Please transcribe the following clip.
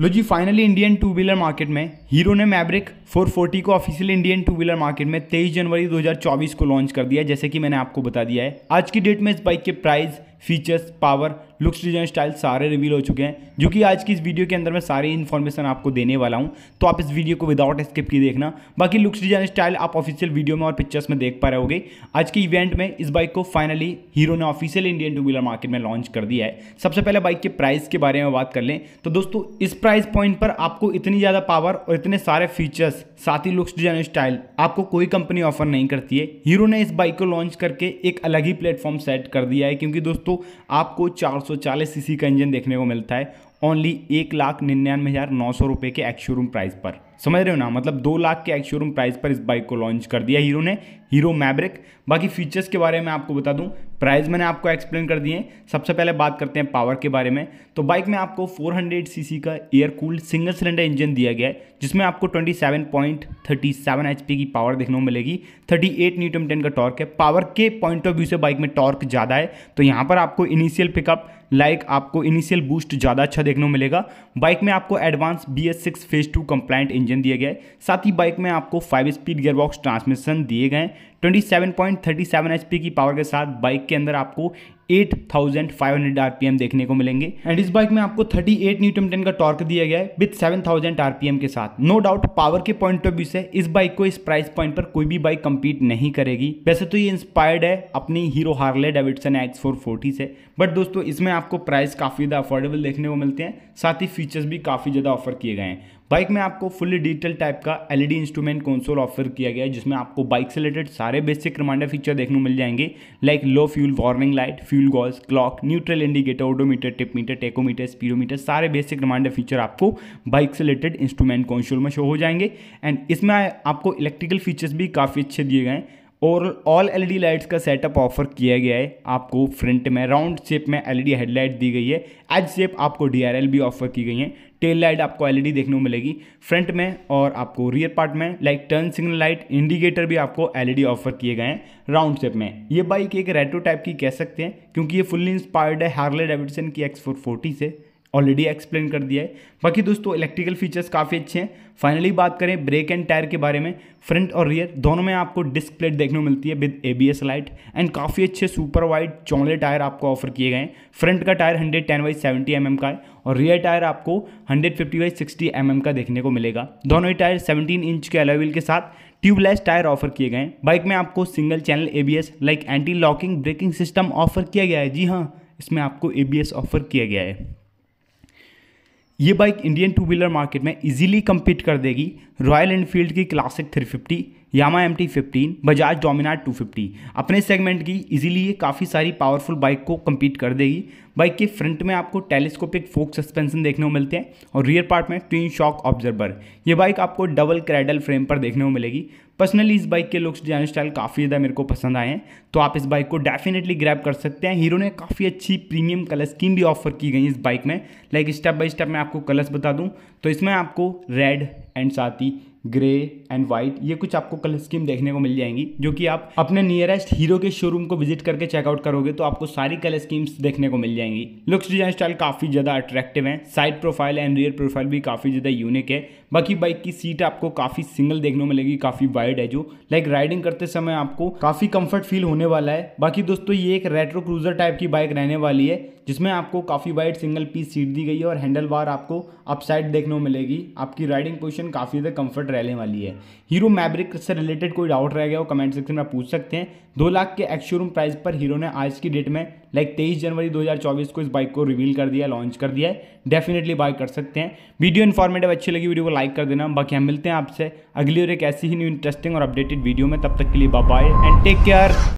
लो जी finally Indian two wheeler market में हीरो ने मैब्रिक 440 को official Indian two wheeler market में 23 जनवरी 2024 को लॉन्च कर दिया जैसे कि मैंने आपको बता दिया है आज की डेट में इस बाइक के price features power looks design style सारे रिवील हो चुके हैं जो कि आज की इस वीडियो के अंदर मैं सारी इन्फॉर्मेशन आपको देने वाला हूँ तो आप इस वीडियो को विदाउट स्किप की देखना बाकी लुक्स डिजाइन स्टाइल आप ऑफिशियल वीडियो में और पिक्चर्स में देख पा रहे हो आज के इवेंट में इस बाइक को फाइनली हीरो ने official Indian two wheeler market में लॉन्च कर दिया है सबसे पहले बाइक के प्राइस के बारे में बात कर लें तो दोस्तों इस प्राइस पॉइंट पर आपको इतनी ज़्यादा पावर और इतने सारे फीचर्स साथ ही लुक्स डिजाइन स्टाइल आपको कोई कंपनी ऑफर नहीं करती है हीरो ने इस बाइक को लॉन्च करके एक अलग ही प्लेटफॉर्म सेट कर दिया है क्योंकि दोस्तों आपको चार 540 सीसी का इंजन देखने को मिलता है ओनली एक लाख निन्यानवे हज़ार नौ सौ रुपये के एक्शोरूम प्राइस पर समझ रहे हो ना मतलब दो लाख के एक्शोरूम प्राइस पर इस बाइक को लॉन्च कर दिया हीरो ने हीरो मैब्रिक बाकी फीचर्स के बारे में आपको बता दूं प्राइस मैंने आपको एक्सप्लेन कर दिए सबसे पहले बात करते हैं पावर के बारे में तो बाइक में आपको 400 सीसी का air cooled single cylinder engine दिया गया है जिसमें आपको 27.37 एचपी की पावर देखने को मिलेगी 38 न्यूटन टेन का टॉर्क है पावर के पॉइंट ऑफ व्यू से बाइक में टॉर्क ज़्यादा है तो यहाँ पर आपको इनिशियल पिकअप लाइक आपको इनिशियल बूस्ट ज़्यादा अच्छा देखने को मिलेगा बाइक में आपको advance B S six phase two compliant engine दिया गया है साथ ही बाइक में आपको फाइव स्पीड गेयरबॉक्स ट्रांसमिशन दिए गए twenty seven point thirty seven H P की पावर के साथ बाइक के अंदर आपको 8,500 आरपीएम देखने को मिलेंगे एंड इस बाइक में आपको 38 न्यूटम टेन का टॉर्क दिया गया है विद 7,000 आरपीएम के साथ नो डाउट पावर के पॉइंट ऑफ व्यू से इस बाइक को इस प्राइस पॉइंट पर कोई भी बाइक कंपीट नहीं करेगी वैसे तो ये इंस्पायर्ड है अपनी हीरो हार्ले डेविडसन एक्स से बट दोस्तों इसमें आपको प्राइस काफ़ी ज़्यादा अफोर्डेबल देखने को मिलते हैं साथ ही फीचर्स भी काफ़ी ज़्यादा ऑफर किए गए हैं बाइक में आपको फुल्ली डिजिटल टाइप का एलईडी इंस्ट्रूमेंट कंसोल ऑफर किया गया है जिसमें आपको बाइक से रिलेटेड सारे बेसिक रिमाइंडर फीचर देखने को मिल जाएंगे like low fuel warning light fuel fuel गॉल्स clock neutral indicator odometer trip meter tachometer speedometer सारे बेसिक रिमाइंडर फीचर आपको बाइक से रिलेटेड इंस्ट्रूमेंट कॉन्सोल में शो हो जाएंगे एंड इसमें आपको इलेक्ट्रिकल फीचर्स भी काफ़ी अच्छे दिए गए हैं और ऑल एल लाइट्स का सेटअप ऑफर किया गया है आपको फ्रंट में राउंड शेप में एल हेडलाइट दी गई है एज शेप आपको डी भी ऑफर की गई है टेल लाइट आपको एलईडी देखने को मिलेगी फ्रंट में और आपको रियर पार्ट में like turn signal light indicator भी आपको एलईडी ऑफर किए गए हैं राउंड शेप में ये बाइक एक रेट्रो टाइप की कह सकते हैं क्योंकि ये फुल्ली इंस्पायर्ड है हार्ले डेविडसन की एक्स से ऑलरेडी एक्सप्लेन कर दिया है बाकी दोस्तों इलेक्ट्रिकल फीचर्स काफ़ी अच्छे हैं फाइनली बात करें ब्रेक एंड टायर के बारे में फ्रंट और रियर दोनों में आपको डिस्क प्लेट देखने को मिलती है with A B S light and काफ़ी अच्छे सुपर वाइड चौड़े टायर आपको ऑफर किए गए हैं फ्रंट का tyre hundred ten by seventy M का है और रियर टायर आपको hundred fifty by sixty M का देखने को मिलेगा दोनों ही टायर सेवनटीन इंच के एलोविल के साथ ट्यूबलेस टायर ऑफर किए गए हैं बाइक में आपको single channel A like anti locking braking system offer किया गया है जी हाँ इसमें आपको ए ऑफर किया गया है ये bike Indian two wheeler market में इजीली कम्पीट कर देगी रॉयल एनफील्ड की Classic 350 Yamaha M T fifteen Bajaj Dominar two fifty अपने सेगमेंट की इजीली ये काफ़ी सारी पावरफुल बाइक को कम्पीट कर देगी बाइक के फ्रंट में आपको टेलीस्कोपिक फोक सस्पेंशन देखने को मिलते हैं और रियर पार्ट में ट्विन शॉक ऑब्जर्वर ये बाइक आपको डबल क्रेडल फ्रेम पर देखने को मिलेगी पर्सनली इस बाइक के लुक्स डिजाइन स्टाइल काफ़ी ज़्यादा मेरे को पसंद आए हैं तो आप इस बाइक को डेफिनेटली ग्रैप कर सकते हैं हीरो ने काफ़ी अच्छी प्रीमियम कलर स्कीम भी ऑफर की गई इस बाइक में लाइक स्टेप बाय स्टेप मैं आपको कलर्स बता दूं तो इसमें आपको रेड एंड साथ ही ग्रे एंड वाइट ये कुछ आपको कलर स्कीम देखने को मिल जाएंगी जो कि आप अपने नियरेस्ट हीरो के शोरूम को विजिट करके चेकआउट करोगे तो आपको सारी कलर स्कीम्स देखने को मिल जाएंगी लुक्स डिजाइन स्टाइल काफ़ी ज़्यादा अट्रैक्टिव है side profile and rear profile भी काफ़ी ज़्यादा यूनिक है बाकी बाइक की सीट आपको काफ़ी सिंगल देखने को मिलेगी काफ़ी वाइड है जो लाइक राइडिंग करते समय आपको काफ़ी कंफर्ट फील होने वाला है बाकी दोस्तों ये एक रेट्रो क्रूजर टाइप की बाइक रहने वाली है जिसमें आपको काफ़ी वाइड सिंगल पीस सीट दी गई है और हैंडल बार आपको अपसाइड देखने को मिलेगी आपकी राइडिंग पोजिशन काफ़ी ज़्यादा कम्फर्ट रहने वाली है हीरो मैब्रिक से रिलेटेड कोई डाउट रह गया वो कमेंट सेक्शन में पूछ सकते हैं दो लाख के एक्स शोरूम प्राइस पर हीरो ने आज की डेट में लाइक तेईस जनवरी 2024 को इस बाइक को रिवील कर दिया लॉन्च कर दिया है डेफिनेटली बाय कर सकते हैं वीडियो इन्फॉर्मेटिव अच्छी लगी वीडियो को लाइक कर देना बाकी हम मिलते हैं आपसे अगली और एक ऐसी ही न्यू इंटरेस्टिंग और अपडेटेड वीडियो में तब तक के लिए बाय एंड टेक केयर